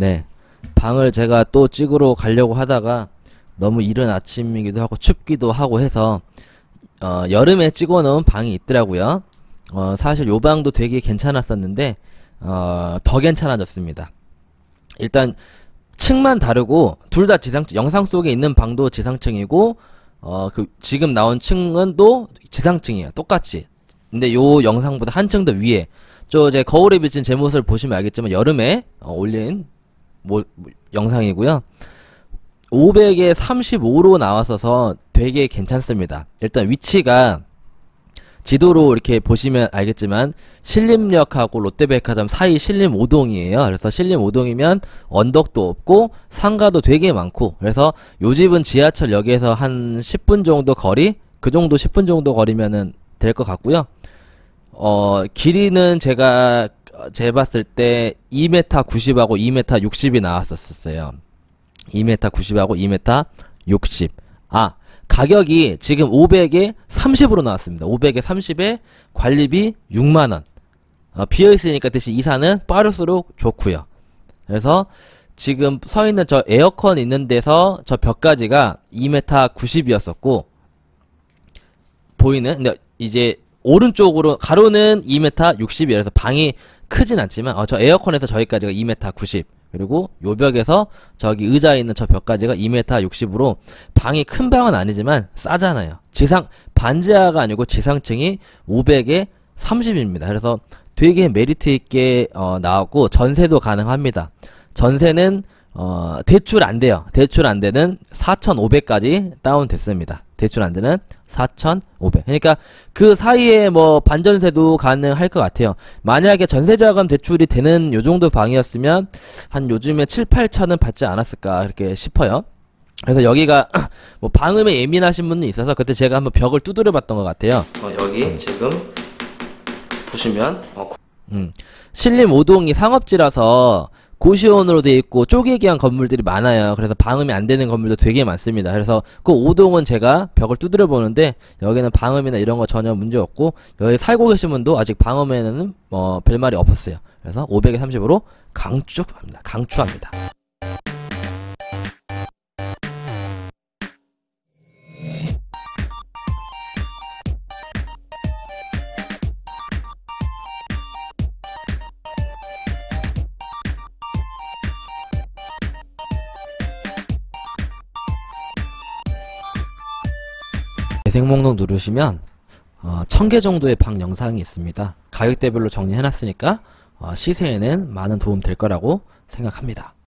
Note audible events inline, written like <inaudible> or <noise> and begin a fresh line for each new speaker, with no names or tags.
네. 방을 제가 또 찍으러 가려고 하다가 너무 이른 아침이기도 하고 춥기도 하고 해서 어, 여름에 찍어 놓은 방이 있더라고요. 어, 사실 요 방도 되게 괜찮았었는데 어, 더 괜찮아졌습니다. 일단 층만 다르고 둘 다 지상 영상 속에 있는 방도 지상층이고 어, 그 지금 나온 층은 또 지상층이에요. 똑같이. 근데 요 영상보다 한 층 더 위에 저 이제 거울에 비친 제 모습을 보시면 알겠지만 여름에 어, 올린 뭐, 영상이고요. 500에 35로 나왔어서 되게 괜찮습니다. 일단 위치가 지도로 이렇게 보시면 알겠지만 신림역하고 롯데백화점 사이 신림 5동이에요. 그래서 신림 5동이면 언덕도 없고 상가도 되게 많고 그래서 요 집은 지하철역에서 한 10분 정도 거리 그 정도 10분 정도 거리면은 될 것 같고요. 어 길이는 제가 재봤을 때 2m 90하고 2m 60이 나왔었어요. 2m 90하고 2m 60. 아, 가격이 지금 500에 30으로 나왔습니다. 500에 30에 관리비 6만원. 어, 비어있으니까 대신 이사는 빠를수록 좋구요 그래서 지금 서 있는 저 에어컨 있는 데서 저 벽까지가 2m 90이었었고, 보이는, 근데 이제 오른쪽으로, 가로는 2m 60이라서 방이 크진 않지만 어, 저 에어컨에서 저기까지가 2m 90 그리고 요 벽에서 저기 의자에 있는 저 벽까지가 2m 60으로 방이 큰 방은 아니지만 싸잖아요. 지상 반지하가 아니고 지상층이 500에 30입니다. 그래서 되게 메리트 있게 어, 나왔고 전세도 가능합니다. 전세는 어, 대출 안 돼요. 대출 안 되는 4,500까지 다운 됐습니다. 대출 안되는 4,500. 그러니까 그 사이에 뭐 반전세도 가능할 것 같아요. 만약에 전세자금 대출이 되는 요 정도 방이었으면 한 요즘에 7, 8천은 받지 않았을까 이렇게 싶어요. 그래서 여기가 <clears throat> 뭐 방음에 예민하신 분이 있어서 그때 제가 한번 벽을 두드려 봤던 것 같아요. 어, 여기 음. 지금 보시면 어... 음. 신림 5동이 상업지라서 고시원으로 돼 있고 쪼개기한 건물들이 많아요. 그래서 방음이 안 되는 건물도 되게 많습니다. 그래서 그 5동은 제가 벽을 두드려 보는데 여기는 방음이나 이런 거 전혀 문제 없고 여기 살고 계신 분도 아직 방음에는 어, 별말이 없었어요. 그래서 5 30으로 강추합니다 강추합니다. 재생 목록 누르시면 어, 1개 정도의 방 영상이 있습니다. 가격대별로 정리해놨으니까 어, 시세에는 많은 도움 될 거라고 생각합니다.